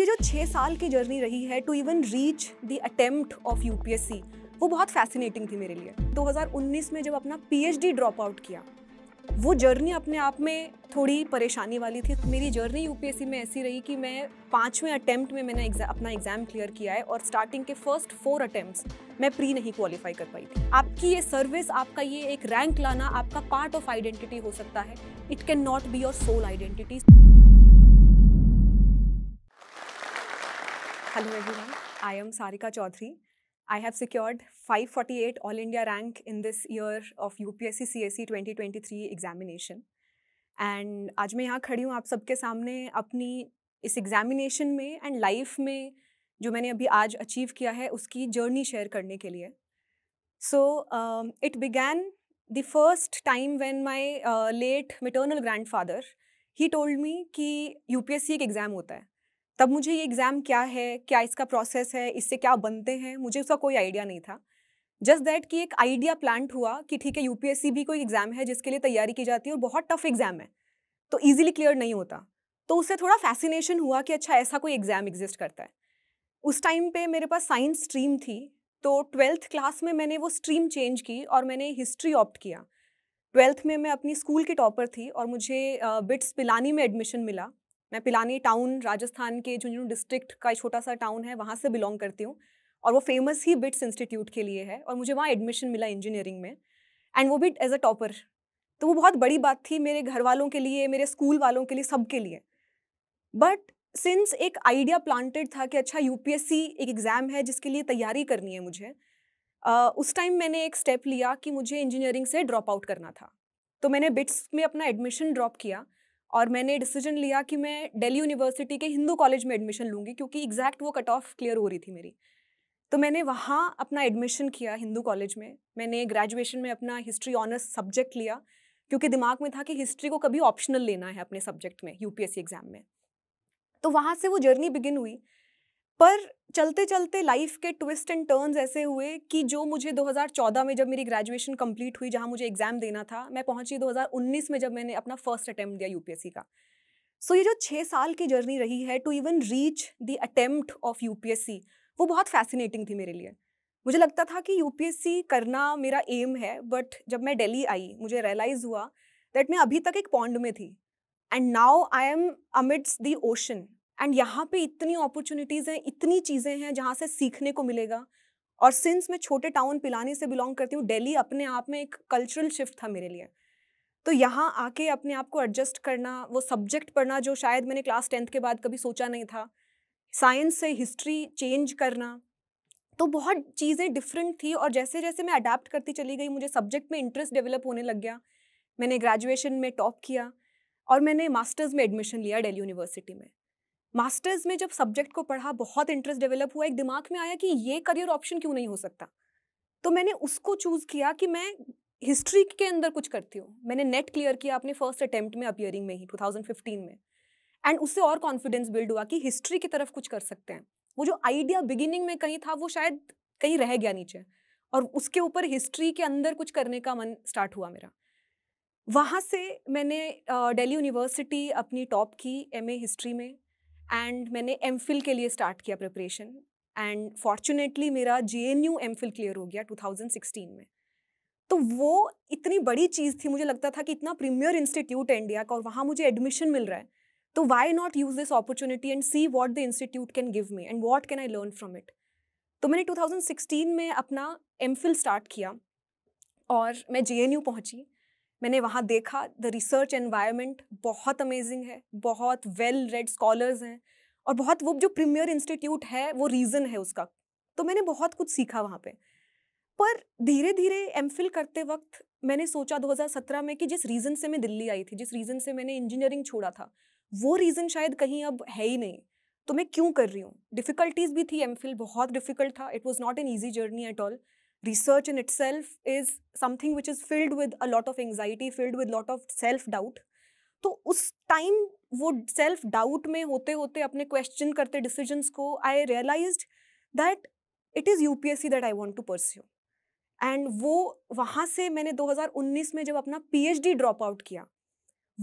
ये जो छः साल की जर्नी रही है to even reach the attempt of U वो बहुत फैसिनेटिंग थी मेरे लिए 2019 में जब अपना पीएचडी ड्रॉप आउट किया वो जर्नी अपने आप में थोड़ी परेशानी वाली थी मेरी जर्नी यू में ऐसी रही कि मैं पाँचवें अटैम्प्ट में मैंने एग्जा, अपना एग्ज़ाम क्लियर किया है और स्टार्टिंग के फर्स्ट फोर अटैम्प्ट मैं प्री नहीं क्वालिफाई कर पाई थी आपकी ये सर्विस आपका ये एक रैंक लाना आपका पार्ट ऑफ आइडेंटिटी हो सकता है it can not be your soul identity Hello everyone, I am Sarika Chaudhary. I have secured 548 All India rank in this year of UPSC CSE 2023 examination. And आज मैं यहाँ खड़ी हूँ आप सबके सामने अपनी इस एग्जामिनेशन में एंड लाइफ में जो मैंने अभी आज अचीव किया है उसकी जर्नी शेयर करने के लिए so it began the first time when my late grand grandfather he told me कि यूपीएससी एक एग्ज़ाम होता है तब मुझे ये एग्ज़ाम क्या है क्या इसका प्रोसेस है इससे क्या बनते हैं मुझे उसका कोई आइडिया नहीं था जस्ट दैट कि एक आइडिया प्लांट हुआ कि ठीक है यूपीएससी भी कोई एग्ज़ाम है जिसके लिए तैयारी की जाती है और बहुत टफ एग्ज़ाम है तो ईजिली क्लियर नहीं होता तो उससे थोड़ा फैसिनेशन हुआ कि अच्छा ऐसा कोई एग्ज़ाम एग्जिस्ट करता है उस टाइम पे मेरे पास साइंस स्ट्रीम थी तो ट्वेल्थ क्लास में मैंने वो स्ट्रीम चेंज की और मैंने हिस्ट्री ऑप्ट किया ट्वेल्थ में मैं अपनी स्कूल की टॉपर थी और मुझे बिट्स पिलानी में एडमिशन मिला मैं पिलानी टाउन राजस्थान के झुंझुनू डिस्ट्रिक्ट का एक छोटा सा टाउन है वहाँ से बिलोंग करती हूँ और वो फेमस ही बिट्स इंस्टीट्यूट के लिए है और मुझे वहाँ एडमिशन मिला इंजीनियरिंग में एंड वो भी एज अ टॉपर तो वो बहुत बड़ी बात थी मेरे घर वालों के लिए मेरे स्कूल वालों के लिए सबके लिए बट सिंस एक आइडिया प्लांटेड था कि अच्छा यूपीएससी एक एग्ज़ाम है जिसके लिए तैयारी करनी है मुझे Uh, उस टाइम मैंने एक स्टेप लिया कि मुझे इंजीनियरिंग से ड्रॉप आउट करना था तो मैंने बिट्स में अपना एडमिशन ड्रॉप किया और मैंने डिसीजन लिया कि मैं दिल्ली यूनिवर्सिटी के हिंदू कॉलेज में एडमिशन लूँगी क्योंकि एग्जैक्ट वो कट ऑफ क्लियर हो रही थी मेरी तो मैंने वहाँ अपना एडमिशन किया हिंदू कॉलेज में मैंने ग्रेजुएशन में अपना हिस्ट्री ऑनर्स सब्जेक्ट लिया क्योंकि दिमाग में था कि हिस्ट्री को कभी ऑप्शनल लेना है अपने सब्जेक्ट में यूपीएससी एग्ज़ाम में तो वहाँ से वो जर्नी बिगिन हुई पर चलते चलते लाइफ के ट्विस्ट एंड टर्न्स ऐसे हुए कि जो मुझे 2014 में जब मेरी ग्रेजुएशन कंप्लीट हुई जहां मुझे एग्ज़ाम देना था मैं पहुंची 2019 में जब मैंने अपना फर्स्ट अटैम्प्ट दिया यूपीएससी का सो so, ये जो छः साल की जर्नी रही है to even reach the attempt of UPSC वो बहुत फैसिनेटिंग थी मेरे लिए मुझे लगता था कि यूपीएससी करना मेरा एम है बट जब मैं डेली आई मुझे रियलाइज़ हुआ दैट मैं अभी तक एक पॉन्ड में थी and now I am amidst the ocean and यहाँ पे इतनी अपॉर्चुनिटीज़ हैं इतनी चीज़ें हैं जहाँ से सीखने को मिलेगा और सिंस मैं छोटे टाउन पिलानी से बिलोंग करती हूँ दिल्ली अपने आप में एक कल्चरल शिफ्ट था मेरे लिए तो यहाँ आके अपने आप को एडजस्ट करना वो सब्जेक्ट पढ़ना जो शायद मैंने क्लास टेंथ के बाद कभी सोचा नहीं था साइंस से हिस्ट्री चेंज करना तो बहुत चीज़ें डिफरेंट थी और जैसे जैसे मैं अडेप्ट करती चली गई मुझे सब्जेक्ट में इंटरेस्ट डेवलप होने लग गया मैंने ग्रेजुएशन में टॉप किया और मैंने मास्टर्स में एडमिशन लिया डेली यूनिवर्सिटी में मास्टर्स में जब सब्जेक्ट को पढ़ा बहुत इंटरेस्ट डेवलप हुआ एक दिमाग में आया कि ये करियर ऑप्शन क्यों नहीं हो सकता तो मैंने उसको चूज़ किया कि मैं हिस्ट्री के अंदर कुछ करती हूँ मैंने नेट क्लियर किया अपने फर्स्ट अटैम्प्ट में अपियरिंग में ही 2015 में एंड उससे और कॉन्फिडेंस बिल्ड हुआ कि हिस्ट्री की तरफ कुछ कर सकते हैं वो जो आइडिया बिगिनिंग में कहीं था वो शायद कहीं रह गया नीचे और उसके ऊपर हिस्ट्री के अंदर कुछ करने का मन स्टार्ट हुआ मेरा वहाँ से मैंने दिल्ली यूनिवर्सिटी अपनी टॉप की एमए हिस्ट्री में एंड मैंने एम के लिए स्टार्ट किया प्रिपरेशन एंड फॉर्चुनेटली मेरा J N U M clear हो गया 2016 में तो वो इतनी बड़ी चीज़ थी मुझे लगता था कि इतना प्रीमियर इंस्टीट्यूट है इंडिया का और वहाँ मुझे एडमिशन मिल रहा है तो why not use this opportunity and see what the institute can give me and what can I learn from it तो मैंने 2016 में अपना एम स्टार्ट किया और मैं जे एन यू पहुँची मैंने वहाँ देखा द रिसर्च एनवायरनमेंट बहुत अमेजिंग है बहुत वेल रेड स्कॉलर्स हैं और बहुत वो जो प्रीमियर इंस्टीट्यूट है वो रीज़न है उसका तो मैंने बहुत कुछ सीखा वहाँ पे पर धीरे धीरे एम करते वक्त मैंने सोचा 2017 में कि जिस रीज़न से मैं दिल्ली आई थी जिस रीज़न से मैंने इंजीनियरिंग छोड़ा था वो रीज़न शायद कहीं अब है ही नहीं तो मैं क्यों कर रही हूँ डिफ़िकल्टीज़ भी थी एम बहुत डिफ़िकल्ट था it was not an easy journey at all research in itself is something which is filled with a lot of anxiety filled with lot of self doubt तो उस टाइम वो self doubt में होते होते अपने question करते decisions को I realise that it is see that I want to pursue and वो वहाँ से मैंने 2019 में जब अपना P H D drop out किया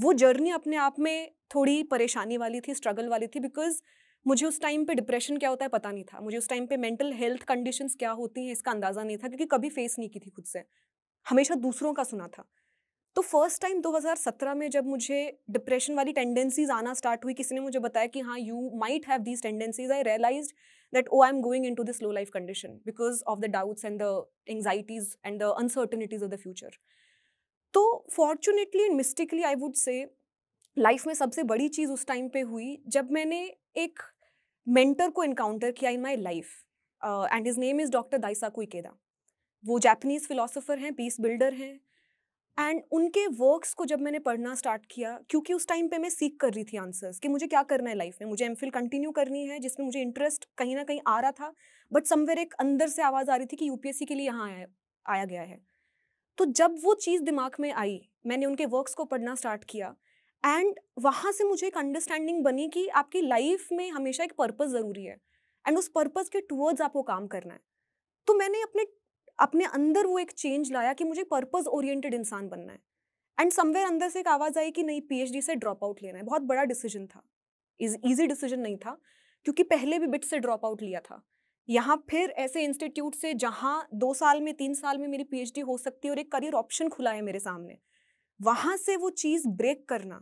वो जर्नी अपने आप में थोड़ी परेशानी वाली थी स्ट्रगल वाली थी बिकॉज मुझे उस टाइम पे डिप्रेशन क्या होता है पता नहीं था मुझे उस टाइम पे मेंटल हेल्थ कंडीशंस क्या होती हैं इसका अंदाज़ा नहीं था क्योंकि कभी फेस नहीं की थी खुद से हमेशा दूसरों का सुना था तो फर्स्ट टाइम 2017 में जब मुझे डिप्रेशन वाली टेंडेंसीज आना स्टार्ट हुई किसी ने मुझे बताया कि हाँ you might have these tendencies I realise that oh I am going into this low life condition because of the doubts and the anxieties and the uncertainties of the future तो fortunately and mystically I would say life में सबसे बड़ी चीज़ उस time पे हुई जब मैंने एक मेंटर को इनकाउंटर किया in my life and his name is doctor Daisaku Ikeda वो जैपनीज़ फ़िलासफ़र हैं पीस बिल्डर हैं एंड उनके वर्क्स को जब मैंने पढ़ना स्टार्ट किया क्योंकि उस टाइम पे मैं सीख कर रही थी आंसर्स कि मुझे क्या करना है लाइफ में मुझे एम कंटिन्यू करनी है जिसमें मुझे इंटरेस्ट कहीं ना कहीं आ रहा था बट समवेयर एक अंदर से आवाज़ आ रही थी कि यूपीएससी के लिए यहाँ आया आया गया है तो जब वो चीज़ दिमाग में आई मैंने उनके वर्क्स को पढ़ना स्टार्ट किया एंड वहाँ से मुझे एक अंडरस्टैंडिंग बनी कि आपकी लाइफ में हमेशा एक पर्पस ज़रूरी है एंड उस पर्पस के टूवर्ड्स आपको काम करना है तो मैंने अपने अपने अंदर वो एक चेंज लाया कि मुझे पर्पस ओरिएंटेड इंसान बनना है एंड समवेयर अंदर से एक आवाज़ आई कि नहीं पीएचडी से ड्रॉप आउट लेना है बहुत बड़ा डिसीजन था ईजी डिसीजन नहीं था क्योंकि पहले भी बिट से ड्रॉप आउट लिया था यहाँ फिर ऐसे इंस्टीट्यूट से जहाँ दो साल में तीन साल में मेरी पीएचडी हो सकती है और एक करियर ऑप्शन खुला है मेरे सामने वहाँ से वो चीज़ ब्रेक करना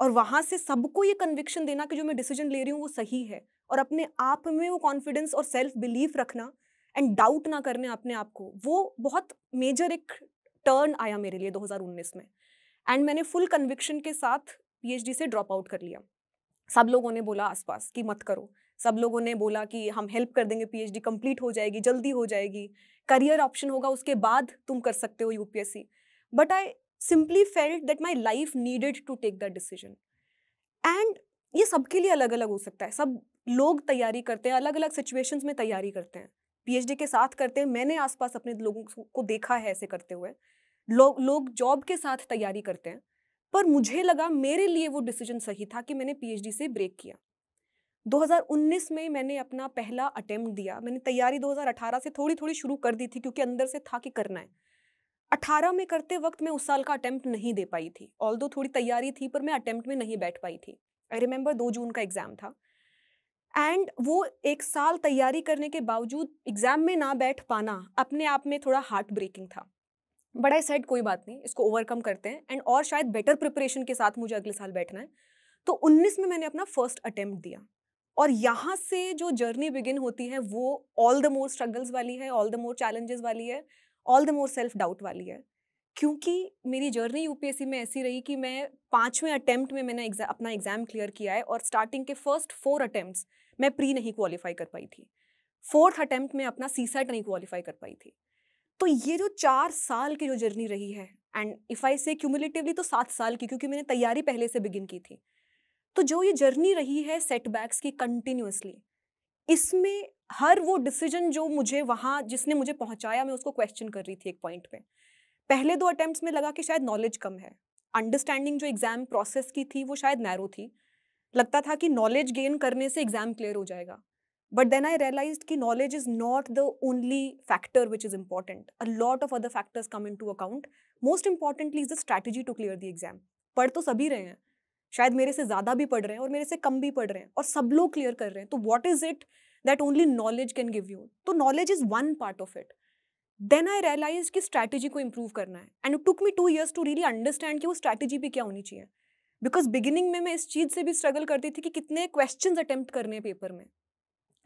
और वहाँ से सबको ये कन्विक्शन देना कि जो मैं डिसीजन ले रही हूँ वो सही है और अपने आप में वो कॉन्फिडेंस और सेल्फ बिलीफ रखना एंड डाउट ना करने अपने आप को वो बहुत मेजर एक टर्न आया मेरे लिए 2019 में एंड मैंने फुल कन्विक्शन के साथ पीएचडी से ड्रॉप आउट कर लिया सब लोगों ने बोला आसपास कि मत करो सब लोगों ने बोला कि हम हेल्प कर देंगे पीएचडी कंप्लीट हो जाएगी जल्दी हो जाएगी करियर ऑप्शन होगा उसके बाद तुम कर सकते हो UPSC but I simply felt that my life needed to take that decision and ये सबके लिए अलग अलग हो सकता है सब लोग तैयारी करते हैं अलग अलग सिचुएशंस में तैयारी करते हैं पीएचडी के साथ करते हैं मैंने आसपास अपने लोगों को देखा है ऐसे करते हुए लोग लोग जॉब के साथ तैयारी करते हैं पर मुझे लगा मेरे लिए वो डिसीजन सही था कि मैंने पीएचडी से ब्रेक किया 2019 में मैंने अपना पहला अटेम्प्ट दिया मैंने तैयारी 2018 से थोड़ी थोड़ी शुरू कर दी थी क्योंकि अंदर से था कि करना है अठारह में करते वक्त मैं उस साल का अटैम्प्ट नहीं दे पाई थी ऑल दो थोड़ी तैयारी थी पर मैं अटैम्प्ट में नहीं बैठ पाई थी आई रिमेंबर दो जून का एग्ज़ाम था एंड वो एक साल तैयारी करने के बावजूद एग्ज़ाम में ना बैठ पाना अपने आप में थोड़ा हार्ट ब्रेकिंग था बट आई सेट कोई बात नहीं इसको ओवरकम करते हैं एंड और शायद बेटर प्रिपरेशन के साथ मुझे अगले साल बैठना है तो 19 में मैंने अपना फर्स्ट अटेम्प्ट दिया और यहाँ से जो जर्नी बिगिन होती है वो ऑल द मोर स्ट्रगल्स वाली है ऑल द मोर चैलेंजेस वाली है all the more self doubt वाली है क्योंकि मेरी जर्नी यूपीएससी में ऐसी रही कि मैं पाँचवें अटैम्प्ट में मैंने एग्जा, अपना एग्ज़ाम क्लियर किया है और स्टार्टिंग के फर्स्ट फोर अटैम्प्ट मैं प्री नहीं क्वालिफाई कर पाई थी फोर्थ अटैम्प्ट में अपना सी सेट नहीं क्वालिफाई कर पाई थी तो ये जो चार साल की जो जर्नी रही है एंड इफ़ आई से क्यूमुलेटिवली तो सात साल की क्योंकि मैंने तैयारी पहले से बिगिन की थी तो जो ये जर्नी रही है सेटबैक्स की कंटिन्यूसली इसमें हर वो डिसीजन जो मुझे वहाँ जिसने मुझे पहुँचाया मैं उसको क्वेश्चन कर रही थी एक पॉइंट पे पहले दो अटैम्प्ट में लगा कि शायद नॉलेज कम है अंडरस्टैंडिंग जो एग्ज़ाम प्रोसेस की थी वो शायद नैरो थी लगता था कि नॉलेज गेन करने से एग्ज़ाम क्लियर हो जाएगा बट देन आई रियलाइज कि knowledge is not the only factor which is important a lot of other factors come into account most importantly is the strategy to clear the exam पढ़ तो सभी रहे हैं शायद मेरे से ज़्यादा भी पढ़ रहे हैं और मेरे से कम भी पढ़ रहे हैं और सब लोग क्लियर कर रहे हैं तो what is it that only knowledge can give you तो knowledge is one part of it then I realise कि स्ट्रैटेजी को इम्प्रूव करना है and took me two years to really understand कि वो स्ट्रैटेजी भी क्या होनी चाहिए बिकॉज बिगिनिंग में मैं इस चीज़ से भी स्ट्रगल करती थी कि कितने क्वेश्चन अटैम्प्ट करने हैं पेपर में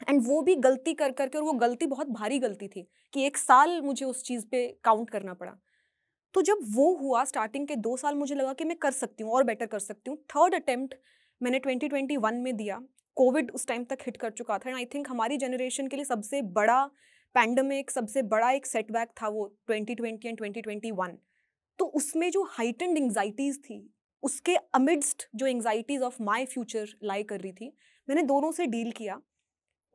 एंड वो भी गलती कर करके और वो गलती बहुत भारी गलती थी कि एक साल मुझे उस चीज़ पे काउंट करना पड़ा तो जब वो हुआ स्टार्टिंग के दो साल मुझे लगा कि मैं कर सकती हूँ और बेटर कर सकती हूँ थर्ड अटेम्प्ट मैंने 2021 में दिया कोविड उस टाइम तक हिट कर चुका था एंड आई थिंक हमारी जनरेशन के लिए सबसे बड़ा पैंडमिक सबसे बड़ा एक सेटबैक था वो 2020 एंड 2021 तो उसमें जो हाइटेंड एंगजाइटीज़ थी उसके अमिडस्ट जो एंगजाइटीज़ ऑफ माई फ्यूचर लाई कर रही थी मैंने दोनों से डील किया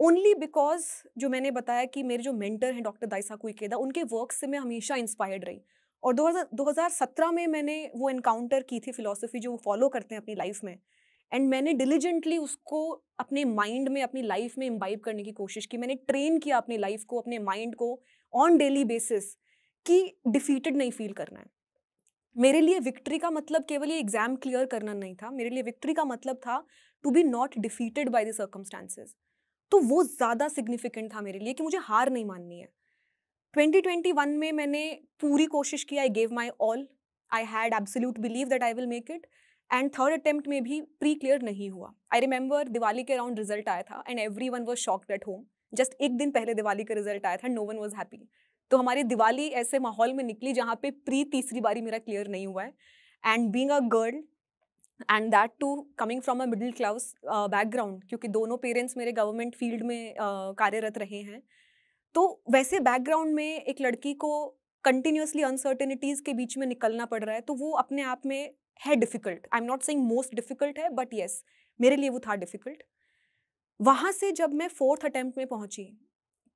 ओनली बिकॉज जो मैंने बताया कि मेरे जो मेंटर हैं डॉक्टर दाइसा कुकेदा उनके वर्क से मैं हमेशा इंस्पायर्ड रही और 2017 में मैंने वो इनकाउंटर की थी फिलोसफी जो वो फॉलो करते हैं अपनी लाइफ में एंड मैंने डिलीजेंटली उसको अपने माइंड में अपनी लाइफ में इम्बाइब करने की कोशिश की मैंने ट्रेन किया अपनी लाइफ को अपने माइंड को ऑन डेली बेसिस कि डिफीटेड नहीं फील करना है मेरे लिए विक्ट्री का मतलब केवल ये एग्जाम क्लियर करना नहीं था मेरे लिए विक्ट्री का मतलब था to be not defeated by the circumstances तो वो ज़्यादा सिग्निफिकेंट था मेरे लिए कि मुझे हार नहीं माननी है 2021 में मैंने पूरी कोशिश की I gave my all I had absolute believe that I will make it and third attempt में भी प्री क्लियर नहीं हुआ आई रिमेंबर दिवाली के अराउंड रिजल्ट आया था and every one was shock at home just एक दिन पहले दिवाली का रिजल्ट आया था नो वन वॉज हैप्पी तो हमारी दिवाली ऐसे माहौल में निकली जहाँ पे प्री तीसरी बारी मेरा क्लियर नहीं हुआ है and being a girl and that too coming from a middle class background क्योंकि दोनों पेरेंट्स मेरे गवर्नमेंट फील्ड में uh, कार्यरत रहे हैं तो वैसे बैकग्राउंड में एक लड़की को कंटिन्यूसली अनसर्टेनिटीज़ के बीच में निकलना पड़ रहा है तो वो अपने आप में है difficult I am not saying most difficult है बट येस मेरे लिए वो था डिफ़िकल्ट वहाँ से जब मैं फोर्थ अटैम्प्ट में पहुँची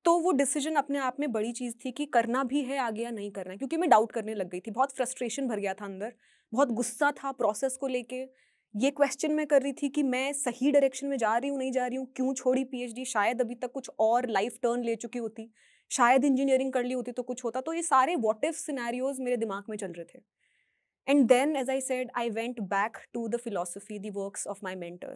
तो वो डिसीजन अपने आप में बड़ी चीज़ थी कि करना भी है आगे या नहीं करना है क्योंकि मैं डाउट करने लग गई थी बहुत फ्रस्ट्रेशन भर गया था अंदर बहुत गुस्सा था प्रोसेस को लेकर ये क्वेश्चन मैं कर रही थी कि मैं सही डायरेक्शन में जा रही हूँ नहीं जा रही हूँ क्यों छोड़ी पीएचडी शायद अभी तक कुछ और लाइफ टर्न ले चुकी होती शायद इंजीनियरिंग कर ली होती तो कुछ होता तो ये सारे वॉट इफ सिनेरियोज मेरे दिमाग में चल रहे थे and then as I said I went back to the philosophy the works of my mentor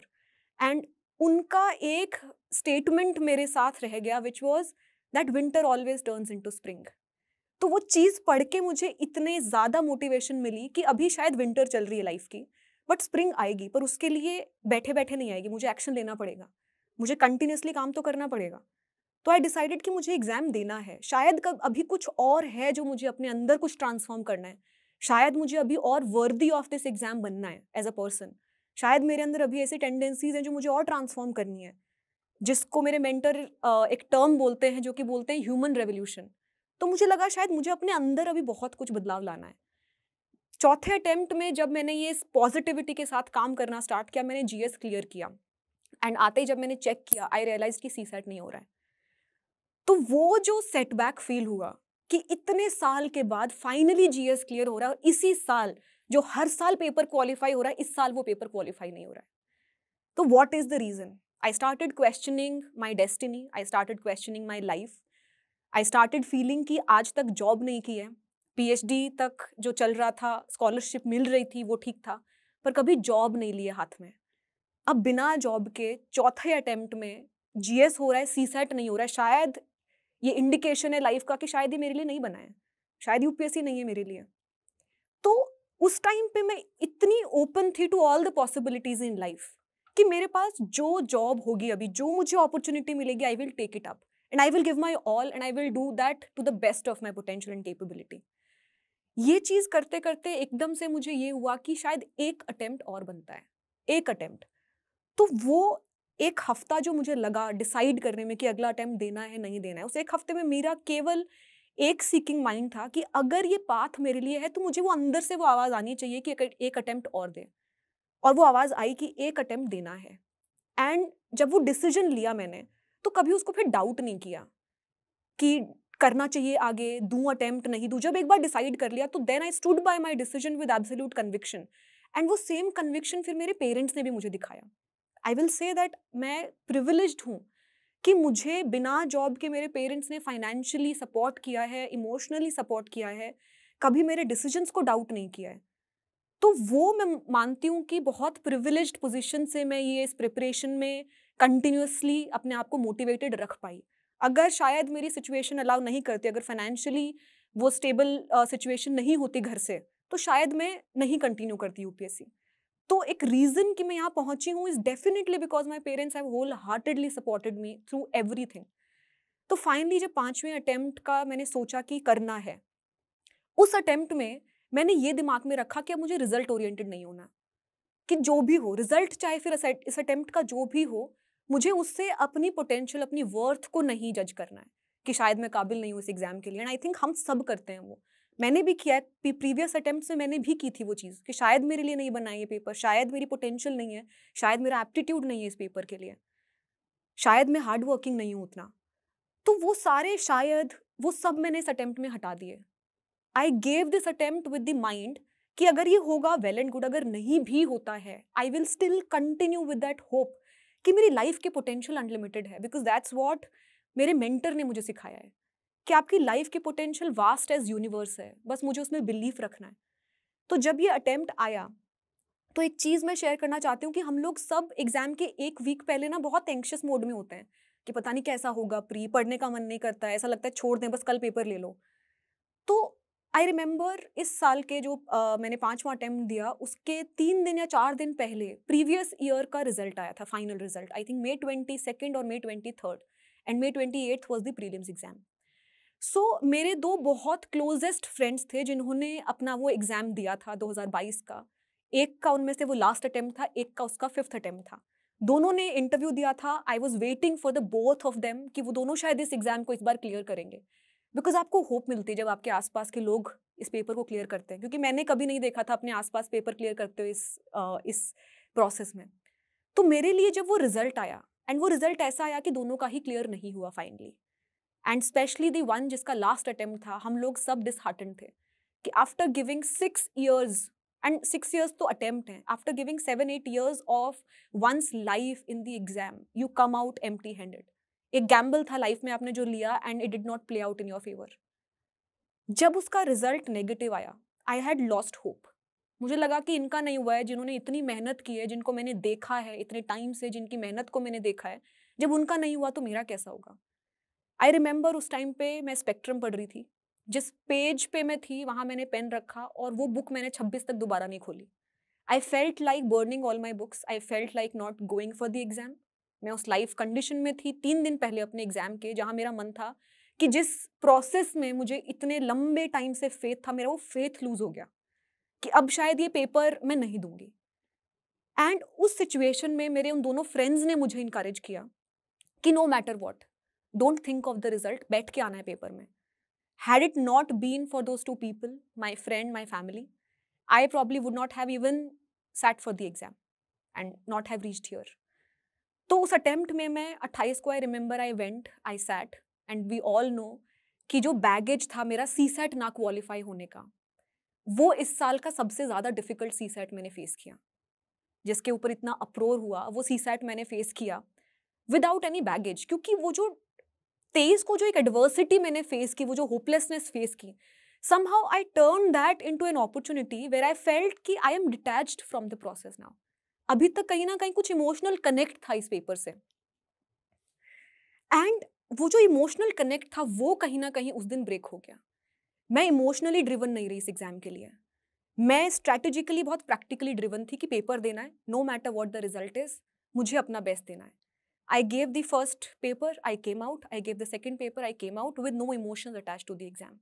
and उनका एक स्टेटमेंट मेरे साथ रह गया which was that winter always turns into spring तो वो चीज़ पढ़ के मुझे इतने ज़्यादा मोटिवेशन मिली कि अभी शायद विंटर चल रही है लाइफ की बट स्प्रिंग आएगी पर उसके लिए बैठे बैठे नहीं आएगी मुझे एक्शन लेना पड़ेगा मुझे कंटिन्यूसली काम तो करना पड़ेगा तो आई डिसाइडेड कि मुझे एग्ज़ाम देना है शायद कब अभी कुछ और है जो मुझे अपने अंदर कुछ ट्रांसफॉर्म करना है शायद मुझे अभी और वर्दी ऑफ दिस एग्ज़ाम बनना है एज अ पर्सन शायद मेरे अंदर अभी ऐसी टेंडेंसीज हैं जो मुझे और ट्रांसफॉर्म करनी है जिसको मेरे मेंटर एक टर्म बोलते हैं जो कि बोलते हैं ह्यूमन रेवोल्यूशन तो मुझे लगा शायद मुझे अपने अंदर अभी बहुत कुछ बदलाव लाना है चौथे अटेम्प्ट में जब मैंने ये पॉजिटिविटी के साथ काम करना स्टार्ट किया मैंने जीएस क्लियर किया एंड आते ही जब मैंने चेक किया आई रियलाइज कि सी सेट नहीं हो रहा है तो वो जो सेटबैक फील हुआ कि इतने साल के बाद फाइनली जीएस क्लियर हो रहा है और इसी साल जो हर साल पेपर क्वालिफाई हो रहा है इस साल वो पेपर क्वालिफाई नहीं हो रहा है तो what is the reason I started questioning my destiny I started questioning my life I started feeling कि आज तक जॉब नहीं की है पीएचडी तक जो चल रहा था स्कॉलरशिप मिल रही थी वो ठीक था पर कभी जॉब नहीं लिए हाथ में अब बिना जॉब के चौथे अटेम्प्ट में जीएस हो रहा है सी सेट नहीं हो रहा है शायद ये इंडिकेशन है लाइफ का कि शायद ये मेरे लिए नहीं बना है शायद यूपीएससी नहीं है मेरे लिए तो उस टाइम पे मैं इतनी ओपन थी to all the possibilities in life कि मेरे पास जो जॉब होगी अभी जो मुझे अपॉर्चुनिटी मिलेगी I will take it up and I will give my all and I will do that to the best of my potential and capability ये चीज करते करते एकदम से मुझे ये हुआ कि शायद एक अटेम्प्ट और बनता है एक अटेम्प्ट तो वो एक हफ्ता जो मुझे लगा डिसाइड करने में कि अगला अटेम्प्ट देना है नहीं देना है उस एक हफ्ते में मेरा केवल एक सीकिंग माइंड था कि अगर ये पाथ मेरे लिए है तो मुझे वो अंदर से वो आवाज़ आनी चाहिए कि एक अटेम्प्ट और दे और वो आवाज़ आई कि एक अटेम्प्ट देना है एंड जब वो डिसीजन लिया मैंने तो कभी उसको फिर डाउट नहीं किया कि करना चाहिए आगे दू अटैम्प्ट नहीं दू जब एक बार डिसाइड कर लिया तो then I stood by my decision with absolute conviction and वो सेम कन्विक्शन फिर मेरे पेरेंट्स ने भी मुझे दिखाया आई विल से दैट मैं प्रिविलेज हूँ कि मुझे बिना जॉब के मेरे पेरेंट्स ने फाइनेंशियली सपोर्ट किया है इमोशनली सपोर्ट किया है कभी मेरे डिसीजंस को डाउट नहीं किया है तो वो मैं मानती हूँ कि बहुत प्रिविलेज पोजिशन से मैं ये इस प्रिपरेशन में कंटिन्यूसली अपने आप को मोटिवेटेड रख पाई अगर शायद मेरी सिचुएशन अलाउ नहीं करती अगर फाइनेंशियली वो स्टेबल सिचुएशन uh, नहीं होती घर से तो शायद मैं नहीं कंटिन्यू करती यूपीएससी तो एक रीज़न कि मैं यहाँ पहुँची हूँ is definitely because my parents have whole heartedly supported me through every thing तो फाइनली जब पाँचवें अटैम्प्ट का मैंने सोचा कि करना है उस अटैम्प्ट में मैंने ये दिमाग में रखा कि अब मुझे रिजल्ट ओरिएंटेड नहीं होना कि जो भी हो रिजल्ट चाहे फिर इस अटैम्प्ट का जो भी हो मुझे उससे अपनी पोटेंशियल अपनी वर्थ को नहीं जज करना है कि शायद मैं काबिल नहीं हूँ इस एग्ज़ाम के लिए एंड आई थिंक हम सब करते हैं वो मैंने भी किया है प्रीवियस अटेम्प्ट में मैंने भी की थी वो चीज़ कि शायद मेरे लिए नहीं बना ये पेपर शायद मेरी पोटेंशियल नहीं है शायद मेरा एप्टीट्यूड नहीं है इस पेपर के लिए शायद मैं हार्ड वर्किंग नहीं हूँ उतना तो वो सारे शायद वो सब मैंने इस अटैम्प्ट में हटा दिए I gave this attempt with the mind कि अगर ये होगा वेल एंड गुड अगर नहीं भी होता है I will still continue with that hope कि मेरी लाइफ के पोटेंशियल अनलिमिटेड है बिकॉज दैट्स वॉट मेरे मेंटर ने मुझे सिखाया है कि आपकी लाइफ के पोटेंशियल वास्ट एज यूनिवर्स है बस मुझे उसमें बिलीफ रखना है तो जब ये अटैम्प्ट आया तो एक चीज़ मैं शेयर करना चाहती हूँ कि हम लोग सब एग्जाम के एक वीक पहले ना बहुत एंक्शियस मोड में होते हैं कि पता नहीं कैसा होगा प्री पढ़ने का मन नहीं करता है ऐसा लगता है छोड़ दें बस कल पेपर ले लो तो आई रिमेंबर इस साल के जो uh, मैंने पाँचवा अटैम्प्ट दिया उसके तीन दिन या चार दिन पहले प्रीवियस ईयर का रिजल्ट आया था final result I think May twenty second और May twenty third and May twenty eight was the prelims exam so मेरे दो बहुत क्लोजेस्ट फ्रेंड्स थे जिन्होंने अपना वो एग्ज़ाम दिया था 2022 का एक का उनमें से वो लास्ट अटैम्प्ट था एक का उसका फिफ्थ अटैम्प्ट था दोनों ने इंटरव्यू दिया था I was waiting for the both of them कि वो दोनों शायद इस एग्ज़ाम को इस बार क्लियर करेंगे बिकॉज आपको होप मिलती है जब आपके आसपास के लोग इस पेपर को क्लियर करते हैं क्योंकि मैंने कभी नहीं देखा था अपने आसपास पेपर क्लियर करते हुए इस आ, इस प्रोसेस में तो मेरे लिए जब वो रिजल्ट आया एंड वो रिजल्ट ऐसा आया कि दोनों का ही क्लियर नहीं हुआ finally and specially the one जिसका लास्ट अटेम्प्ट था हम लोग सब डिसहार्टन थे कि after giving six years and six years तो अटेम्प्ट हैं after giving seven eight years of one's life in the exam you come out empty handed एक गैम्बल था लाइफ में आपने जो लिया and it did not play out in your favour जब उसका रिजल्ट नेगेटिव आया आई हैड लॉस्ट होप मुझे लगा कि इनका नहीं हुआ है जिन्होंने इतनी मेहनत की है जिनको मैंने देखा है इतने टाइम से जिनकी मेहनत को मैंने देखा है जब उनका नहीं हुआ तो मेरा कैसा होगा आई रिमेंबर उस टाइम पे मैं स्पेक्ट्रम पढ़ रही थी जिस पेज पे मैं थी वहाँ मैंने पेन रखा और वो बुक मैंने 26 तक दोबारा नहीं खोली I felt like burning all my books I felt like not going for the exam मैं उस लाइफ कंडीशन में थी तीन दिन पहले अपने एग्जाम के जहाँ मेरा मन था कि जिस प्रोसेस में मुझे इतने लंबे टाइम से फेथ था मेरा वो फेथ लूज हो गया कि अब शायद ये पेपर मैं नहीं दूंगी एंड उस सिचुएशन में मेरे उन दोनों फ्रेंड्स ने मुझे इंकरेज किया कि no matter what don't think of the result बैठ के आना है पेपर में had it not been for those two people my friend my family I probably would not have even sat for the exam and not have reached here तो उस attempt में मैं अट्ठाईस को I remember I went I sat and we all know कि जो baggage था मेरा सी सेट ना क्वालिफाई होने का वो इस साल का सबसे ज़्यादा डिफिकल्ट सी सेट मैंने फेस किया जिसके ऊपर इतना अप्रोर हुआ वो सी सेट मैंने फेस किया विदाउट एनी बैगेज क्योंकि वो जो तेईस को जो एक एडवर्सिटी मैंने फेस की वो जो होपलेसनेस फेस की how I turn that into an opportunity where I felt कि I am detach from the process now अभी तक कहीं ना कहीं कुछ इमोशनल कनेक्ट था इस पेपर से एंड वो जो इमोशनल कनेक्ट था वो कहीं ना कहीं उस दिन ब्रेक हो गया मैं इमोशनली ड्रिवन नहीं रही इस एग्जाम के लिए मैं स्ट्रैटेजिकली बहुत प्रैक्टिकली ड्रिवन थी कि पेपर देना है no matter what the result is मुझे अपना बेस्ट देना है I gave the first paper I came out I gave the second paper I came out with no emotion attach to the exam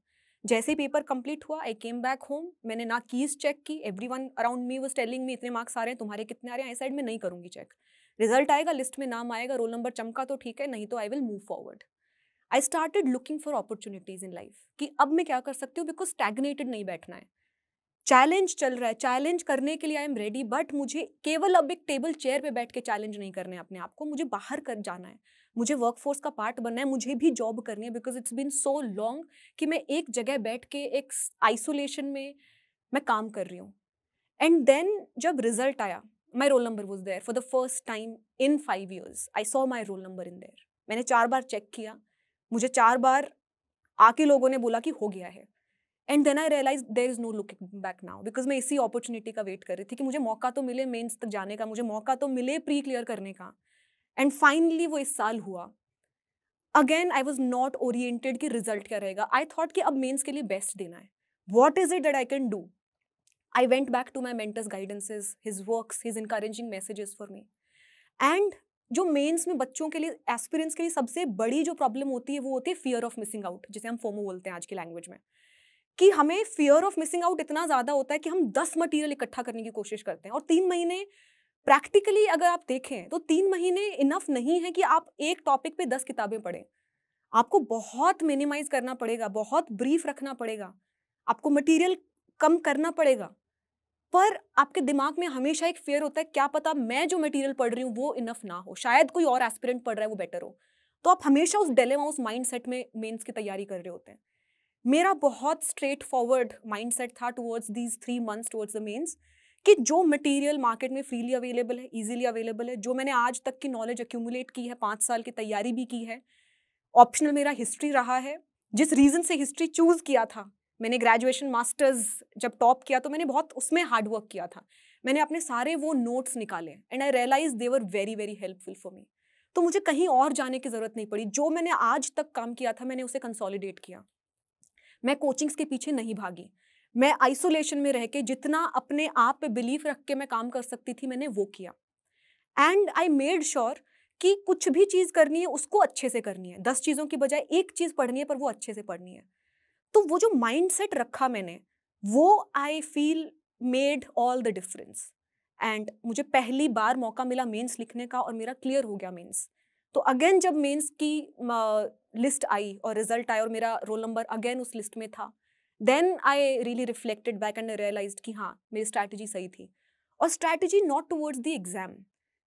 जैसे ही paper complete हुआ आई came back home मैंने ना keys check की every one around me was telling me इतने marks आ रहे हैं तुम्हारे कितने आ रहे हैं आई साइड में नहीं करूँगी चेक रिजल्ट आएगा लिस्ट में नाम आएगा रोल नंबर चमका तो ठीक है नहीं तो I will move forward I started looking for opportunities in life कि अब मैं क्या कर सकती हूँ बिकॉज स्टैगनेटेड नहीं बैठना है चैलेंज चल रहा है चैलेंज करने के लिए आई एम रेडी बट मुझे केवल अब एक टेबल चेयर पे बैठ के चैलेंज नहीं करना है अपने आप को मुझे बाहर कर जाना है मुझे वर्कफोर्स का पार्ट बनना है मुझे भी जॉब करनी है because it's been so long कि मैं एक जगह बैठ के एक आइसोलेशन में मैं काम कर रही हूँ एंड देन जब रिजल्ट आया my roll number was there for the first time in five years I saw my roll number in there मैंने चार बार चेक किया मुझे चार बार आके लोगों ने बोला कि हो गया है and then I realize there is no looking back now because मैं इसी अपॉर्चुनिटी का वेट कर रही थी कि मुझे मौका तो मिले मेन्स तक जाने का मुझे मौका तो मिले प्री क्लियर करने का एंड फाइनली वो इस साल हुआ again I was not oriented कि रिजल्ट क्या रहेगा आई थॉट कि अब मेन्स के लिए बेस्ट देना है what is it that I can do I went back to my mentors guidances his work his encouraging messages for me and जो मेन्स में बच्चों के लिए एक्सपीरियंस के लिए सबसे बड़ी जो प्रॉब्लम होती है वो होती है फियर ऑफ मिसिंग आउट जिसे हम फोमो बोलते हैं आज की लैंग्वेज में कि हमें फियर ऑफ मिसिंग आउट इतना ज़्यादा होता है कि हम दस मटेरियल इकट्ठा करने की कोशिश करते हैं और तीन महीने प्रैक्टिकली अगर आप देखें तो तीन महीने इनफ नहीं है कि आप एक टॉपिक पे दस किताबें पढ़ें आपको बहुत मिनिमाइज करना पड़ेगा बहुत ब्रीफ रखना पड़ेगा आपको मटेरियल कम करना पड़ेगा पर आपके दिमाग में हमेशा एक फेयर होता है क्या पता मैं जो मटेरियल पढ़ रही हूँ वो इनफ ना हो शायद कोई और एस्पिरेंट पढ़ रहा है वो बेटर हो तो आप हमेशा उस डेलेमा उस माइंड सेट में मेन्स की तैयारी कर रहे होते हैं मेरा बहुत स्ट्रेट फॉरवर्ड माइंड सेट था towards these three months towards the mains कि जो मटेरियल मार्केट में फ्रीली अवेलेबल है इजीली अवेलेबल है जो मैंने आज तक की नॉलेज एक्यूमुलेट की है पाँच साल की तैयारी भी की है ऑप्शनल मेरा हिस्ट्री रहा है जिस रीज़न से हिस्ट्री चूज़ किया था मैंने ग्रेजुएशन मास्टर्स जब टॉप किया तो मैंने बहुत उसमें हार्डवर्क किया था मैंने अपने सारे वो नोट्स निकाले and I realize were very very helpful for me तो मुझे कहीं और जाने की ज़रूरत नहीं पड़ी जो मैंने आज तक काम किया था मैंने उसे कंसोलिडेट किया मैं कोचिंग्स के पीछे नहीं भागी मैं आइसोलेशन में रह के जितना अपने आप पे बिलीव रख के मैं काम कर सकती थी मैंने वो किया एंड आई मेड श्योर कि कुछ भी चीज़ करनी है उसको अच्छे से करनी है दस चीज़ों की बजाय एक चीज़ पढ़नी है पर वो अच्छे से पढ़नी है तो वो जो माइंड सेट रखा मैंने वो I feel made all the difference and मुझे पहली बार मौका मिला मेंस लिखने का और मेरा क्लियर हो गया मेंस तो अगेन जब मेंस की लिस्ट आई और रिजल्ट आया और मेरा रोल नंबर अगेन उस लिस्ट में था then I really reflected back and realize कि हाँ मेरी स्ट्रैटेजी सही थी और strategy not towards the exam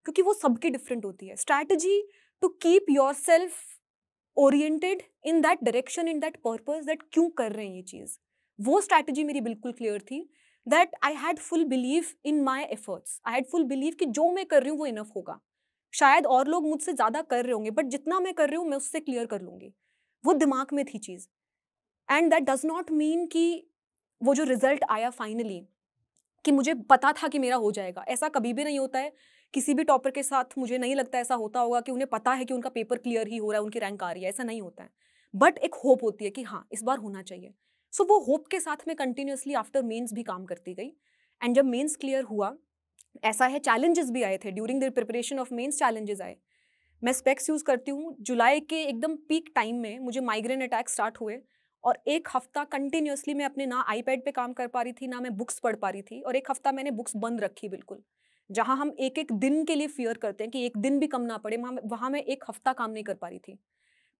क्योंकि वो सबकी डिफरेंट होती है strategy to keep yourself oriented in that direction in that purpose that क्यों कर रहे हैं ये चीज़ वो स्ट्रैटेजी मेरी बिल्कुल क्लियर थी that I had full believe in my efforts I had full believe कि जो मैं कर रही हूँ वो इनफ होगा शायद और लोग मुझसे ज़्यादा कर रहे होंगे बट जितना मैं कर रही हूँ मैं उससे क्लियर कर लूँगी वो दिमाग में थी चीज़ and that does not mean कि वो जो रिजल्ट आया फाइनली कि मुझे पता था कि मेरा हो जाएगा ऐसा कभी भी नहीं होता है किसी भी टॉपर के साथ मुझे नहीं लगता ऐसा होता होगा कि उन्हें पता है कि उनका पेपर क्लियर ही हो रहा है उनकी रैंक आ रही है ऐसा नहीं होता है बट एक होप होती है कि हाँ इस बार होना चाहिए सो so, वो होप के साथ में कंटिन्यूसली आफ्टर मेन्स भी काम करती गई एंड जब मेन्स क्लियर हुआ ऐसा है चैलेंजेस भी आए थे during the preparation of mains challenges आए मैं स्पेक्स यूज़ करती हूँ जुलाई के एकदम पीक टाइम में मुझे माइग्रेन अटैक स्टार्ट हुए और एक हफ्ता कंटिन्यूसली मैं अपने ना आईपैड पे काम कर पा रही थी ना मैं बुक्स पढ़ पा रही थी और एक हफ्ता मैंने बुक्स बंद रखी बिल्कुल जहाँ हम एक एक दिन के लिए फियर करते हैं कि एक दिन भी कम ना पड़े वहाँ वहाँ मैं एक हफ्ता काम नहीं कर पा रही थी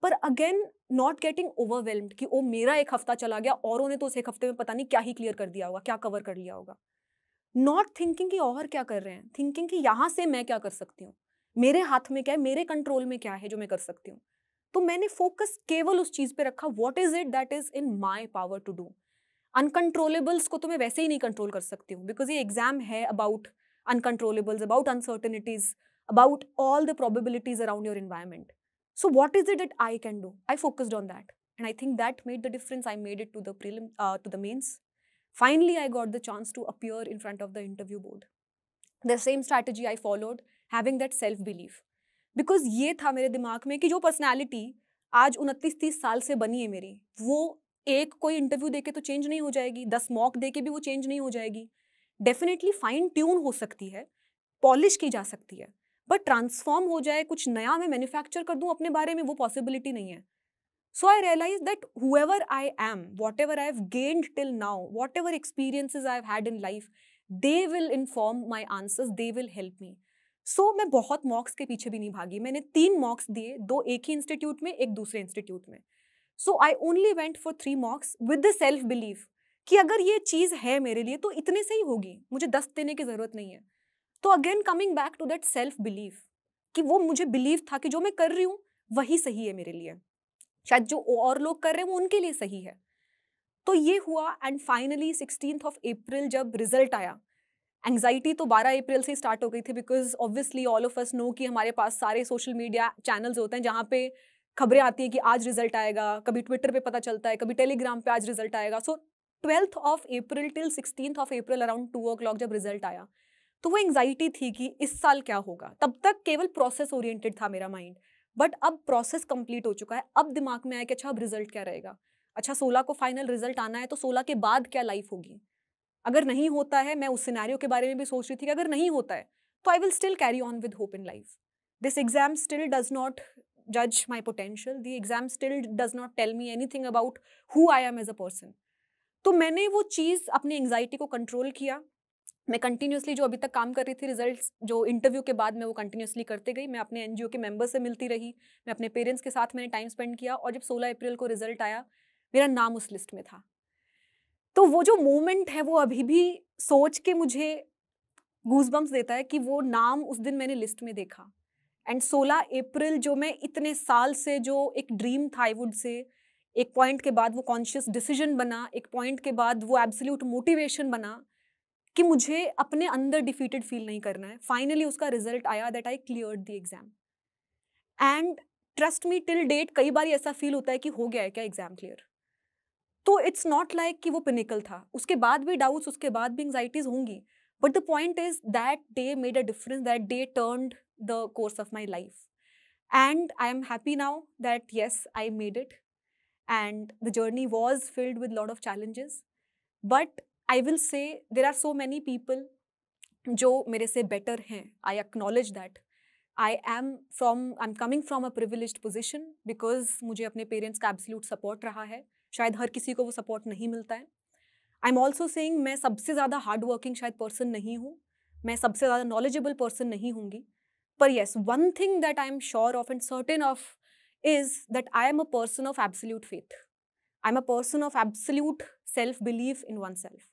पर अगेन नॉट गेटिंग ओवरवेलम्ड कि ओ मेरा एक हफ्ता चला गया औरों ने तो उस एक हफ्ते में पता नहीं क्या ही क्लियर कर दिया होगा क्या कवर कर लिया होगा नॉट थिंकिंग कि और क्या कर रहे हैं थिंकिंग कि यहाँ से मैं क्या कर सकती हूँ मेरे हाथ में क्या है मेरे कंट्रोल में क्या है जो मैं कर सकती हूँ तो मैंने फोकस केवल उस चीज पे रखा what is it that is in my power to do uncontrollables को तो मैं वैसे ही नहीं कंट्रोल कर सकती हूँ बिकॉज ये एग्जाम है about uncontrollables about uncertainties about all the probabilities around your environment so what is it that i can do i focused on that and i think that made the difference i made it to the prelim uh, to the mains finally i got the chance to appear in front of the interview board the same strategy i followed having that self belief because ये था मेरे दिमाग में कि जो personality आज उनतीस तीस साल से बनी है मेरी वो एक कोई इंटरव्यू दे के तो चेंज नहीं हो जाएगी दस मॉक दे के भी वो चेंज नहीं हो जाएगी डेफिनेटली फाइन ट्यून हो सकती है पॉलिश की जा सकती है बट ट्रांसफॉर्म हो जाए कुछ नया मैं मैन्युफैक्चर कर दूं अपने बारे में वो पॉसिबिलिटी नहीं है so I realise that however I am whatever I have gained till now whatever experiences I have had in life they will inform my answers they will help me so so, मैं बहुत मॉक्स के पीछे भी नहीं भागी मैंने तीन मॉक्स दिए दो एक ही इंस्टीट्यूट में एक दूसरे इंस्टीट्यूट में so I only went for three mocks with the self believe कि अगर ये चीज़ है मेरे लिए तो इतने से ही होगी मुझे दस्त देने की ज़रूरत नहीं है तो again coming back to that self believe कि वो मुझे बिलीव था कि जो मैं कर रही हूँ वही सही है मेरे लिए शायद जो और लोग कर रहे हैं वो उनके लिए सही है तो ये हुआ and finally sixteen of April जब रिजल्ट आया एंगजाइटी तो 12 अप्रैल से स्टार्ट हो गई थी because obviously all of us know कि हमारे पास सारे सोशल मीडिया चैनल्स होते हैं जहाँ पे खबरें आती है कि आज रिजल्ट आएगा कभी ट्विटर पे पता चलता है कभी टेलीग्राम पे आज रिजल्ट आएगा so twelfth of April till sixteen of April around two o जब रिजल्ट आया तो वो एंगजाइटी थी कि इस साल क्या होगा तब तक केवल प्रोसेस ओरिएंटेड था मेरा माइंड बट अब प्रोसेस कंप्लीट हो चुका है अब दिमाग में आया कि अच्छा अब रिजल्ट क्या रहेगा अच्छा सोलह को फाइनल रिजल्ट आना है तो सोलह के बाद क्या लाइफ होगी अगर नहीं होता है मैं उस सिनारियों के बारे में भी सोच रही थी कि अगर नहीं होता है तो I will still carry on with hope in life this exam still does not जज my potential the exam still does not tell me anything about who I am as a person तो मैंने वो चीज़ अपनी anxiety को control किया मैं continuously जो अभी तक काम कर रही थी रिजल्ट्स जो इंटरव्यू के बाद मैं वो कंटिन्यूसली करते गई मैं अपने एनजीओ के मेंबर से मिलती रही मैं अपने पेरेंट्स के साथ मैंने टाइम स्पेंड किया और जब 16 अप्रैल को रिजल्ट आया मेरा नाम उस लिस्ट में था तो वो जो मोमेंट है वो अभी भी सोच के मुझे गूजबम्स देता है कि वो नाम उस दिन मैंने लिस्ट में देखा एंड 16 अप्रैल जो मैं इतने साल से जो एक ड्रीम था वुड से एक पॉइंट के बाद वो कॉन्शियस डिसीजन बना एक पॉइंट के बाद वो एब्सोल्यूट मोटिवेशन बना कि मुझे अपने अंदर डिफीटेड फील नहीं करना है फाइनली उसका रिजल्ट आया that I clear the exam and trust me till date कई बार ऐसा फील होता है कि हो गया है क्या एग्जाम क्लियर तो इट्स नॉट लाइक कि वो पिनिकल था उसके बाद भी डाउट्स उसके बाद भी एंगजाइटीज होंगी but the point is that day made a difference that day turn the course of my life and I am happy now that yes I made it and the journey was filled with lot of challenges but I will say there are so many people जो मेरे से better हैं I acknowledge that I am from I am coming from a privilege position because मुझे अपने parents का absolute support रहा है शायद हर किसी को वो सपोर्ट नहीं मिलता है आई एम ऑल्सो सेइंग मैं सबसे ज़्यादा हार्ड वर्किंग शायद पर्सन नहीं हूँ मैं सबसे ज़्यादा नॉलेजेबल पर्सन नहीं होंगी पर yes one thing that I am sure of and certain of is that I am a person of absolute faith I am a person of absolute self believe in oneself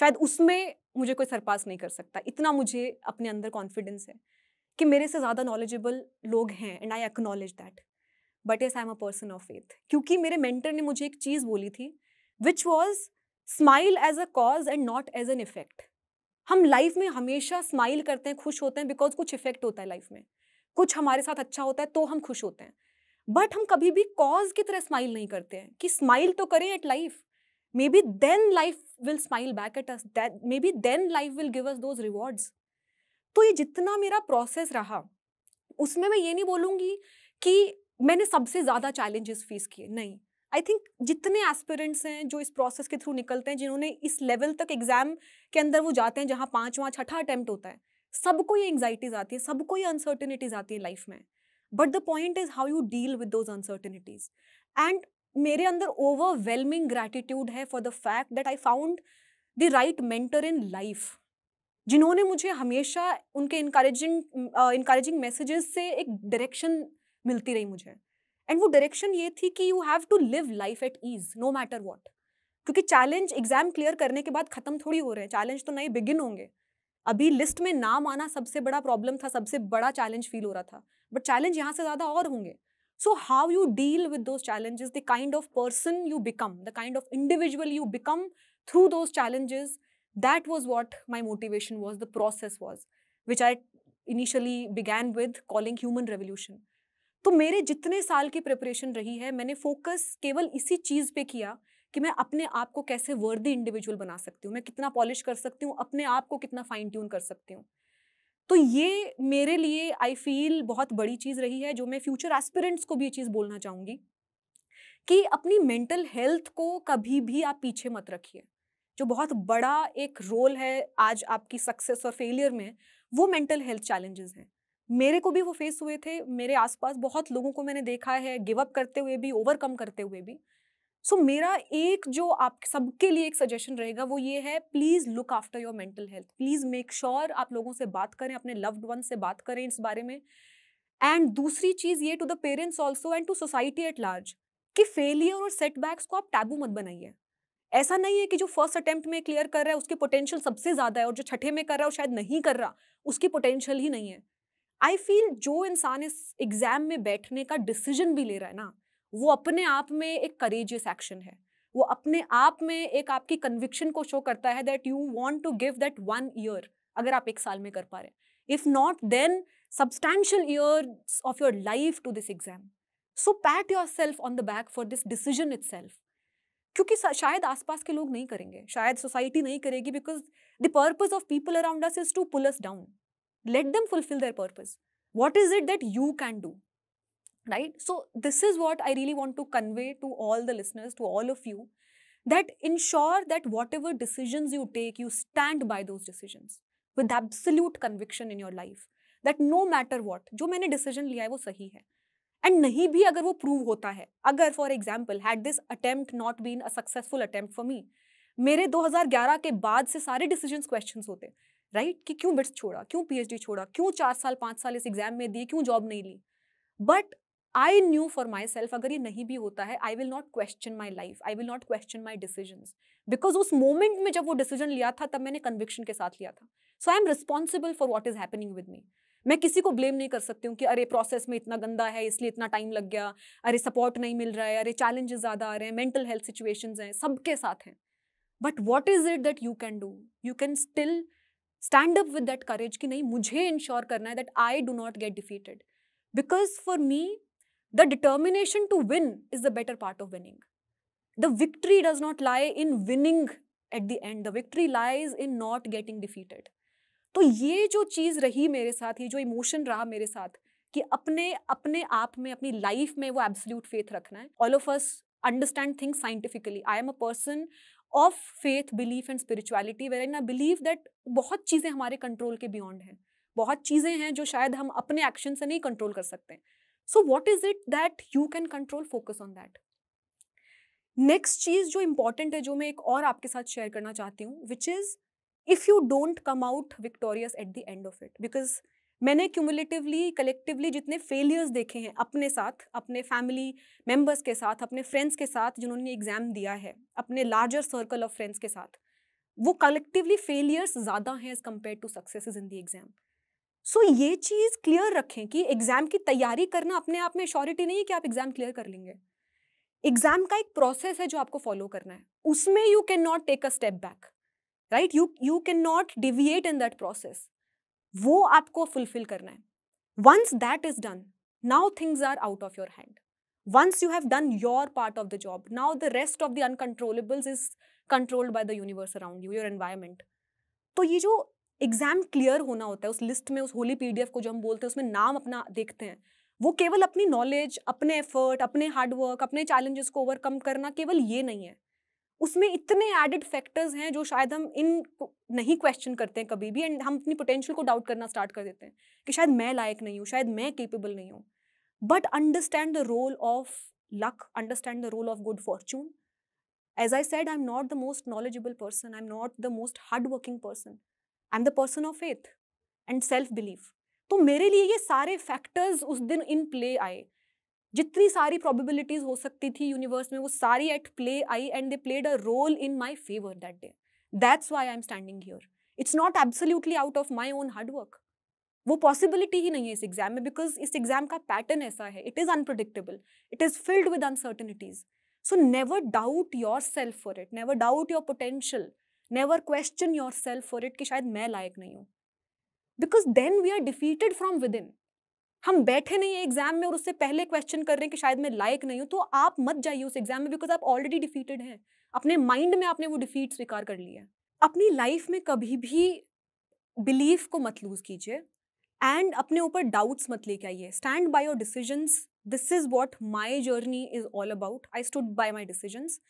शायद उसमें मुझे कोई सरपास नहीं कर सकता इतना मुझे अपने अंदर कॉन्फिडेंस है कि मेरे से ज़्यादा नॉलेजेबल लोग हैं and I acknowledge that but yes I am a person of faith क्योंकि मेरे मेंटर ने मुझे एक चीज़ बोली थी which was smile as a cause and not as an effect हम लाइफ में हमेशा स्माइल करते हैं खुश होते हैं बिकॉज कुछ इफेक्ट होता है लाइफ में कुछ हमारे साथ अच्छा होता है तो हम खुश होते हैं बट हम कभी भी कॉज की तरह स्माइल नहीं करते हैं कि स्माइल तो करें at life maybe then life will smile back at us that maybe then life will give us those rewards तो ये जितना मेरा प्रोसेस रहा उसमें मैं ये नहीं बोलूँगी कि मैंने सबसे ज़्यादा चैलेंजेस फेस किए नहीं आई थिंक जितने एस्पिरेंट्स हैं जो इस प्रोसेस के थ्रू निकलते हैं जिन्होंने इस लेवल तक एग्जाम के अंदर वो जाते हैं जहाँ पाँचवा छठा अटैम्प्ट होता है सबको ये एंगजाइटीज आती है सबको ये अनसर्टिनिटीज़ आती है लाइफ में but the point is how you deal with those uncertainties and मेरे अंदर ओवरवेलमिंग ग्रैटिट्यूड है for the fact that I found the right mentor in life जिन्होंने मुझे हमेशा उनके इंकरेजिंग इंकरेजिंग मैसेजेस से एक डायरेक्शन मिलती रही मुझे एंड वो डायरेक्शन ये थी कि you have to live life at ease no matter what क्योंकि चैलेंज एग्जाम क्लियर करने के बाद खत्म थोड़ी हो रहे हैं चैलेंज तो नए बिगिन होंगे अभी लिस्ट में नाम आना सबसे बड़ा प्रॉब्लम था सबसे बड़ा चैलेंज फील हो रहा था बट चैलेंज यहाँ से ज़्यादा और होंगे so how you deal with those challenges the kind of person you become the kind of individual you become through those challenges that was what my motivation was the process was which I initially began with calling human revolution तो मेरे जितने साल की preparation रही है मैंने focus केवल इसी चीज़ पे किया कि मैं अपने आप को कैसे वर्दी इंडिविजुअल बना सकती हूँ मैं कितना पॉलिश कर सकती हूँ अपने आप को कितना फाइन ट्यून कर सकती हूँ तो ये मेरे लिए आई फील बहुत बड़ी चीज़ रही है जो मैं फ्यूचर एस्पिरेंट्स को भी ये चीज़ बोलना चाहूँगी कि अपनी मेंटल हेल्थ को कभी भी आप पीछे मत रखिए जो बहुत बड़ा एक रोल है आज आपकी सक्सेस और फेलियर में वो मेंटल हेल्थ चैलेंजेस हैं मेरे को भी वो फेस हुए थे मेरे आसपास बहुत लोगों को मैंने देखा है गिव अप करते हुए भी ओवरकम करते हुए भी सो so, मेरा एक जो आप सबके लिए एक सजेशन रहेगा वो ये है please look after your mental health please make sure आप लोगों से बात करें अपने लव्ड वन से बात करें इस बारे में एंड दूसरी चीज़ ये to the parents also and to society at large कि फेलियर और सेटबैक्स को आप टैबू मत बनाइए ऐसा नहीं है कि जो फर्स्ट अटेम्प्ट में क्लियर कर रहा है उसकी पोटेंशियल सबसे ज़्यादा है और जो छठे में कर रहा है वो शायद नहीं कर रहा उसकी पोटेंशियल ही नहीं है आई फील जो इंसान इस एग्ज़ाम में बैठने का डिसीजन भी ले रहा है ना वो अपने आप में एक करेजियस एक्शन है वो अपने आप में एक आपकी कन्विक्शन को शो करता है that you want to give that one year अगर आप एक साल में कर पा रहे हैं if not then year of your life to this exam so pat yourself on the back for this decision itself क्योंकि शायद आसपास के लोग नहीं करेंगे शायद सोसाइटी नहीं करेगी because the purpose of people around us is to pull us down let them fulfill their purpose what is it that you can do right so this is what i really want to convey to all the listeners to all of you that ensure that whatever decisions you take you stand by those decisions with absolute conviction in your life that no matter what जो मैंने decision लिया है वो सही है And नहीं भी अगर वो prove होता है अगर for example had this attempt not been a successful attempt for me, मेरे 2011 के बाद से सारे डिसीजंस क्वेश्चंस होते राइट right? कि क्यों बिट्स छोड़ा क्यों पीएचडी छोड़ा क्यों चार साल पाँच साल इस एग्जाम में दिए क्यों जॉब नहीं ली but I knew for myself अगर ये नहीं भी होता है I will not question my life I will not question my decision because उस मोमेंट में जब वो डिसीजन लिया था तब मैंने कन्विक्शन के साथ लिया था so I am responsible for what is happening with me मैं किसी को ब्लेम नहीं कर सकती हूँ कि अरे प्रोसेस में इतना गंदा है इसलिए इतना टाइम लग गया अरे सपोर्ट नहीं मिल रहा है अरे चैलेंजेस ज़्यादा आ रहे हैं मेंटल हेल्थ सिचुएशंस हैं सबके साथ हैं but what is it that you can do you can still stand up with that courage कि नहीं मुझे इंश्योर करना है that I do not get defeated because for me the determination to win is the better part of winning the victory does not lie in winning at the end the victory lies in not getting defeated तो ये जो चीज़ रही मेरे साथ ये जो emotion रहा मेरे साथ कि अपने अपने आप में अपनी लाइफ में वो एब्सोल्यूट फेथ रखना है all of us understand things scientifically I am a person of faith belief and spirituality wherein I believe that बहुत चीज़ें हमारे कंट्रोल के बियॉन्ड हैं बहुत चीज़ें हैं जो शायद हम अपने एक्शन से नहीं कंट्रोल कर सकते so what is it that you can control focus on that next चीज़ जो इम्पॉर्टेंट है जो मैं एक और आपके साथ शेयर करना चाहती हूँ which is if you don't come out victorious at the end of it because मैंने क्यूमुलेटिवली कलेक्टिवली जितने फेलियर्स देखे हैं अपने साथ अपने फैमिली मेम्बर्स के साथ अपने फ्रेंड्स के साथ जिन्होंने एग्ज़ाम दिया है अपने लार्जर सर्कल ऑफ फ्रेंड्स के साथ वो कलेक्टिवली फेलियर्स ज़्यादा हैं as compare to success in the exam सो ये चीज़ क्लियर रखें कि एग्ज़ाम की तैयारी करना अपने आप में श्योरिटी नहीं है कि आप एग्ज़ाम क्लियर कर लेंगे एग्ज़ाम का एक प्रोसेस है जो आपको फॉलो करना है उसमें you can not take a step back right you you can not deviate in that process वो आपको फुलफिल करना है once that is done now things are out of your hand once you have done your part of the job now the rest of the uncontrollables is controlled by the universe around you your environment तो ये जो exam clear होना होता है उस list में उस Holi PDF को जो हम बोलते हैं उसमें नाम अपना देखते हैं वो केवल अपनी नॉलेज अपने एफर्ट अपने हार्डवर्क अपने चैलेंजेस को ओवरकम करना केवल ये नहीं है उसमें इतने एडिड फैक्टर्स हैं जो शायद हम इन नहीं क्वेश्चन करते हैं कभी भी एंड हम अपनी पोटेंशियल को डाउट करना स्टार्ट कर देते हैं कि शायद मैं लायक नहीं हूँ शायद मैं केपेबल नहीं हूँ but understand the role of luck understand the role of good fortune as I said I am not the most knowledgeable person I am not the most hard working person I am the person of faith and self believe तो मेरे लिए ये सारे factors उस दिन इन play आए जितनी सारी प्रोबेबिलिटीज हो सकती थी यूनिवर्स में वो सारी at play I and they played a role in my favour that day that's why I am standing here it's not absolutely out of my own hard work वो पॉसिबिलिटी ही नहीं है इस एग्जाम में बिकॉज इस एग्जाम का pattern ऐसा है it is unpredictable it is filled with uncertainties so never doubt yourself for it never doubt your potential never question yourself for it कि शायद मैं लायक नहीं हूँ because then we are defeated from within हम बैठे नहीं है एग्जाम में और उससे पहले क्वेश्चन कर रहे हैं कि शायद मैं लायक नहीं हूँ तो आप मत जाइए उस एग्जाम में बिकॉज आप ऑलरेडी डिफीटेड हैं अपने माइंड में आपने वो डिफीट स्वीकार कर लिया अपनी लाइफ में कभी भी बिलीफ को मत लूज कीजिए एंड अपने ऊपर डाउट्स मत लेके आइए stand by your decisions this is what my journey is all about I stood by my decisions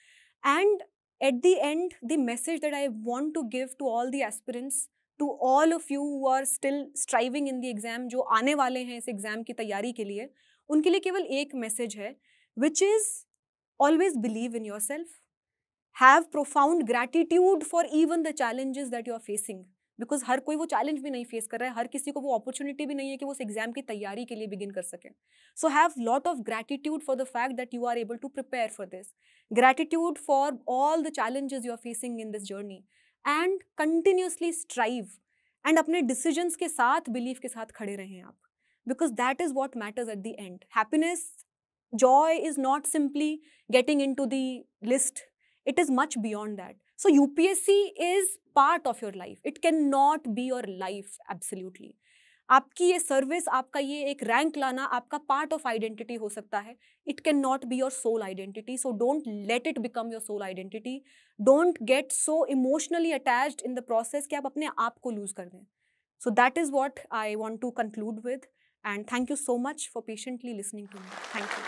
and at the end the message that I want to give to all the aspirants to all of you who are still striving in the exam जो आने वाले हैं इस exam की तैयारी के लिए उनके लिए केवल एक मैसेज है which is always believe in yourself have profound gratitude for even the challenges that you are facing because हर कोई वो चैलेंज भी नहीं फेस कर रहा है हर किसी को वो अपॉर्चुनिटी भी नहीं है कि वो उस एग्जाम की तैयारी के लिए बिगिन कर सकें so have lot of gratitude for the fact that you are able to prepare for this gratitude for all the challenges you are facing in this journey and continuously strive and अपने decisions के साथ belief के साथ खड़े रहें आप because that is what matters at the end happiness joy is not simply getting into the list it is much beyond that so upsc is part of your life it cannot be your life absolutely आपकी ये service आपका ये एक rank लाना आपका part of identity हो सकता है it can not be your soul identity so don't let it become your soul identity don't get so emotionally attach in the process कि आप अपने आप को लूज कर दें so that is what I want to conclude with and thank you so much for patiently listening to me thank you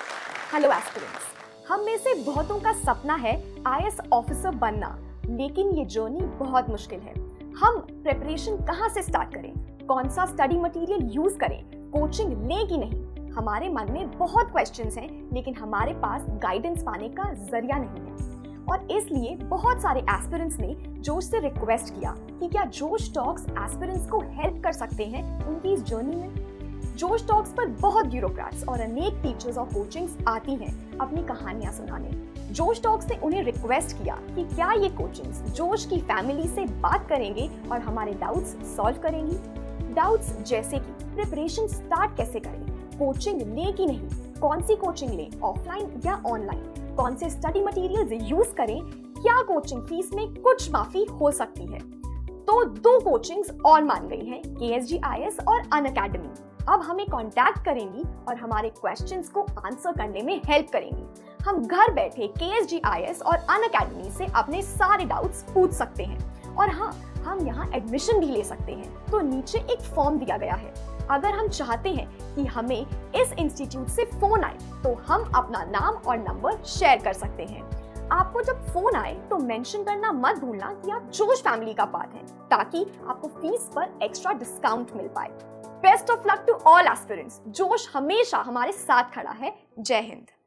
hello aspirants हम में से बहुतों का सपना है आई ऑफिसर बनना लेकिन ये जर्नी बहुत मुश्किल है हम प्रेपरेशन कहाँ से स्टार्ट करें कौन सा स्टडी मटेरियल यूज करें कोचिंग ले कि नहीं हमारे मन में बहुत क्वेश्चन हैं लेकिन हमारे पास गाइडेंस पाने का जरिया नहीं है और इसलिए बहुत सारे एस्पिरेंट्स ने जोश से रिक्वेस्ट किया कि क्या जोश टॉक्स एस्पिरेंट्स को हेल्प कर सकते हैं उनकी इस जर्नी में जोश टॉक्स पर बहुत ब्यूरोक्रेट्स और अनेक टीचर्स और कोचिंग्स आती हैं अपनी कहानियां सुनाने जोश टॉक्स ने उन्हें रिक्वेस्ट किया कि क्या ये कोचिंग्स जोश की फैमिली से बात करेंगे और हमारे डाउट्स सॉल्व करेंगी डाउट्स जैसे कि प्रिपरेशन स्टार्ट कैसे करें कोचिंग ले कि नहीं कौन सी कोचिंग ले ऑफलाइन या ऑनलाइन कौन से स्टडी मटेरियल्स यूज करें क्या कोचिंग फीस में कुछ माफी हो सकती है तो दो कोचिंग्स और मान गई हैं के एस जी आई एस और अन अकेडमी अब हमें कांटेक्ट करेंगी और हमारे क्वेश्चंस को आंसर करने में हेल्प करेंगी हम घर बैठे के एस जी आई एस और अन अकेडमी से अपने सारे डाउट्स पूछ सकते हैं और हाँ हम यहाँ एडमिशन भी ले सकते हैं तो नीचे एक फॉर्म दिया गया है अगर हम चाहते हैं कि हमें इस इंस्टीट्यूट से फोन आए तो हम अपना नाम और नंबर शेयर कर सकते हैं आपको जब फोन आए तो मेंशन करना मत भूलना कि आप जोश फैमिली का पार्ट हैं ताकि आपको फीस पर एक्स्ट्रा डिस्काउंट मिल पाए best of luck to all aspirants जोश हमेशा हमारे साथ खड़ा है जय हिंद